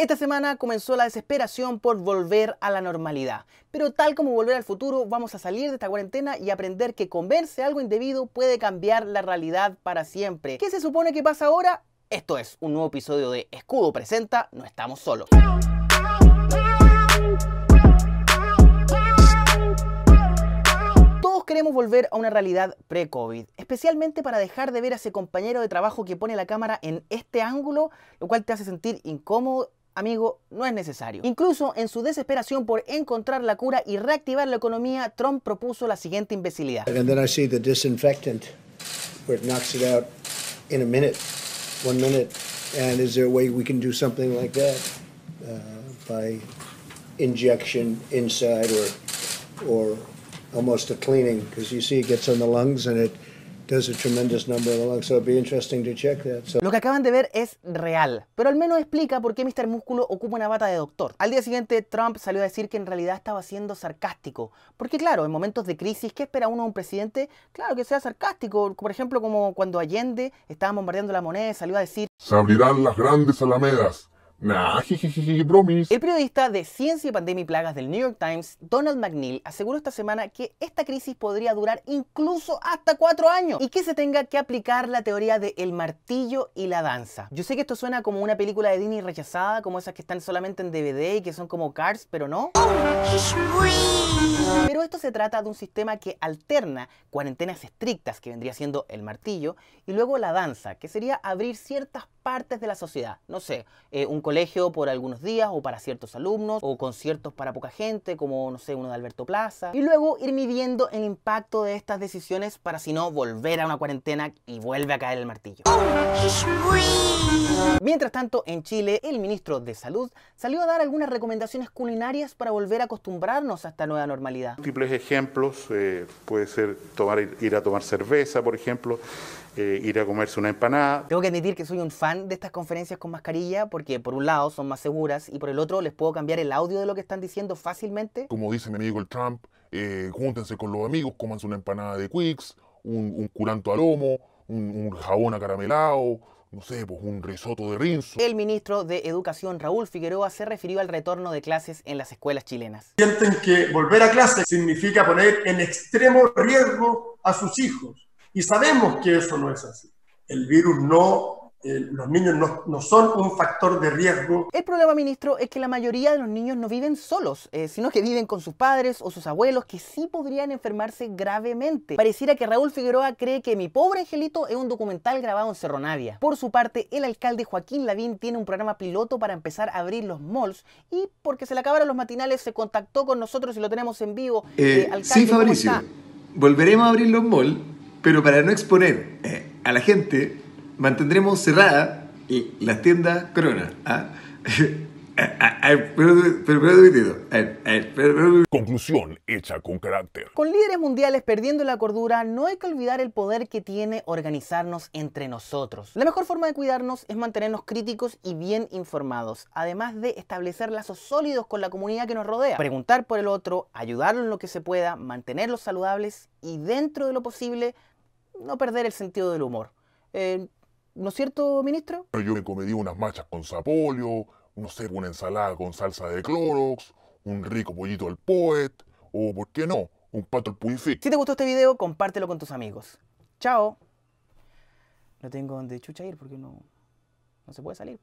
Esta semana comenzó la desesperación por volver a la normalidad, pero tal como volver al futuro, vamos a salir de esta cuarentena y aprender que comerse algo indebido puede cambiar la realidad para siempre. ¿Qué se supone que pasa ahora? Esto es un nuevo episodio de Escudo Presenta, no estamos solos. Todos queremos volver a una realidad pre-COVID, especialmente para dejar de ver a ese compañero de trabajo que pone la cámara en este ángulo, lo cual te hace sentir incómodo Amigo, no es necesario. Incluso en su desesperación por encontrar la cura y reactivar la economía, Trump propuso la siguiente imbecilidad. And then I see the disinfectant where it knocks it out in a minute, one minute. And is there a way we can do something like that uh, by injection inside or or almost a cleaning because you see it gets on the lungs and it lo que acaban de ver es real, pero al menos explica por qué Mr. Músculo ocupa una bata de doctor. Al día siguiente, Trump salió a decir que en realidad estaba siendo sarcástico. Porque claro, en momentos de crisis, ¿qué espera uno de un presidente? Claro, que sea sarcástico. Por ejemplo, como cuando Allende estaba bombardeando la moneda, salió a decir... Se abrirán las grandes alamedas Nah, sí, bromis. El periodista de Ciencia, Pandemia y Plagas del New York Times, Donald McNeil, aseguró esta semana que esta crisis podría durar incluso hasta cuatro años y que se tenga que aplicar la teoría del martillo y la danza. Yo sé que esto suena como una película de Disney rechazada, como esas que están solamente en DVD y que son como Cars, pero no. Pero esto se trata de un sistema que alterna cuarentenas estrictas, que vendría siendo el martillo, y luego la danza, que sería abrir ciertas partes de la sociedad. No sé, eh, un colegio por algunos días o para ciertos alumnos, o conciertos para poca gente, como no sé, uno de Alberto Plaza. Y luego ir midiendo el impacto de estas decisiones para si no volver a una cuarentena y vuelve a caer el martillo. Mientras tanto, en Chile, el ministro de Salud salió a dar algunas recomendaciones culinarias para volver a acostumbrarnos a esta nueva normalidad. Múltiples ejemplos, eh, puede ser tomar, ir a tomar cerveza, por ejemplo, eh, ir a comerse una empanada. Tengo que admitir que soy un fan de estas conferencias con mascarilla porque por un lado son más seguras y por el otro les puedo cambiar el audio de lo que están diciendo fácilmente. Como dice mi amigo el Trump, eh, júntense con los amigos, comanse una empanada de Quicks, un, curanto a lomo, un, un jabón acaramelado, no sé, pues un risotto de rinzo. El ministro de Educación, Raúl Figueroa, se refirió al retorno de clases en las escuelas chilenas. Sienten que volver a clase significa poner en extremo riesgo a sus hijos y sabemos que eso no es así. El virus no, los niños no, no, son un factor de riesgo. El problema, ministro, es que la mayoría de los niños no viven solos, eh, sino que viven con sus padres o sus abuelos que sí podrían enfermarse gravemente. Pareciera que Raúl Figueroa cree que Mi pobre angelito es un documental grabado en Cerro Navia. Por su parte, el alcalde Joaquín Lavín tiene un programa piloto para empezar a abrir los malls y porque se le acabaron los matinales se contactó con nosotros y lo tenemos en vivo. Eh, eh alcalde, sí, Fabricio. Volveremos a abrir los malls pero para no exponer eh, a la gente, mantendremos cerrada las tiendas Corona. ¿ah? Conclusión hecha con carácter. Con líderes mundiales perdiendo la cordura, no hay que olvidar el poder que tiene organizarnos entre nosotros. La mejor forma de cuidarnos es mantenernos críticos y bien informados, además de establecer lazos sólidos con la comunidad que nos rodea, preguntar por el otro, ayudarlo en lo que se pueda, mantenerlos saludables y dentro de lo posible no perder el sentido del humor. Eh, ¿No es cierto, ministro? Yo me comedí unas machas con zapolio, no sé, una ensalada con salsa de Clorox, un rico pollito al poet, o por qué no, un pato al Si te gustó este video, compártelo con tus amigos. ¡Chao! No tengo donde chucha ir porque no, no se puede salir.